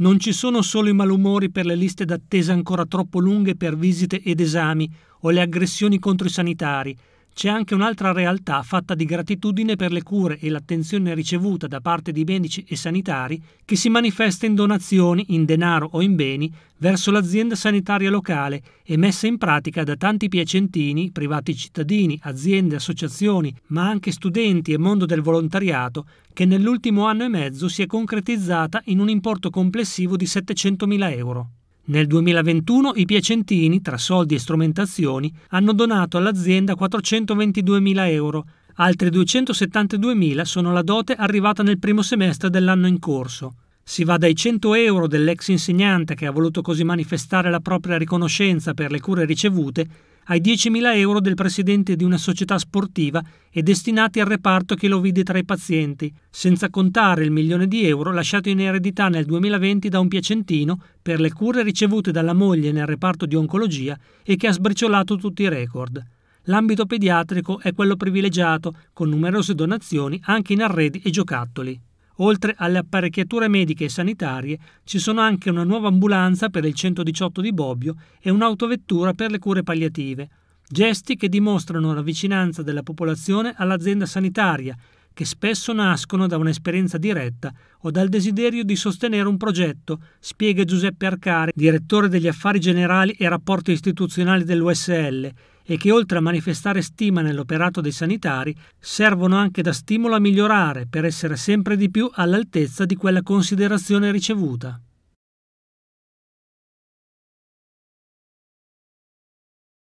Non ci sono solo i malumori per le liste d'attesa ancora troppo lunghe per visite ed esami o le aggressioni contro i sanitari, c'è anche un'altra realtà fatta di gratitudine per le cure e l'attenzione ricevuta da parte di medici e sanitari che si manifesta in donazioni, in denaro o in beni, verso l'azienda sanitaria locale e messa in pratica da tanti piacentini, privati cittadini, aziende, associazioni, ma anche studenti e mondo del volontariato, che nell'ultimo anno e mezzo si è concretizzata in un importo complessivo di 700.000 euro. Nel 2021 i piacentini, tra soldi e strumentazioni, hanno donato all'azienda 422.000 euro, Altre 272.000 sono la dote arrivata nel primo semestre dell'anno in corso. Si va dai 100 euro dell'ex insegnante che ha voluto così manifestare la propria riconoscenza per le cure ricevute ai 10.000 euro del presidente di una società sportiva e destinati al reparto che lo vide tra i pazienti, senza contare il milione di euro lasciato in eredità nel 2020 da un piacentino per le cure ricevute dalla moglie nel reparto di oncologia e che ha sbriciolato tutti i record. L'ambito pediatrico è quello privilegiato, con numerose donazioni anche in arredi e giocattoli. Oltre alle apparecchiature mediche e sanitarie, ci sono anche una nuova ambulanza per il 118 di Bobbio e un'autovettura per le cure palliative. Gesti che dimostrano la vicinanza della popolazione all'azienda sanitaria che spesso nascono da un'esperienza diretta o dal desiderio di sostenere un progetto, spiega Giuseppe Arcari, direttore degli affari generali e rapporti istituzionali dell'USL, e che oltre a manifestare stima nell'operato dei sanitari, servono anche da stimolo a migliorare per essere sempre di più all'altezza di quella considerazione ricevuta.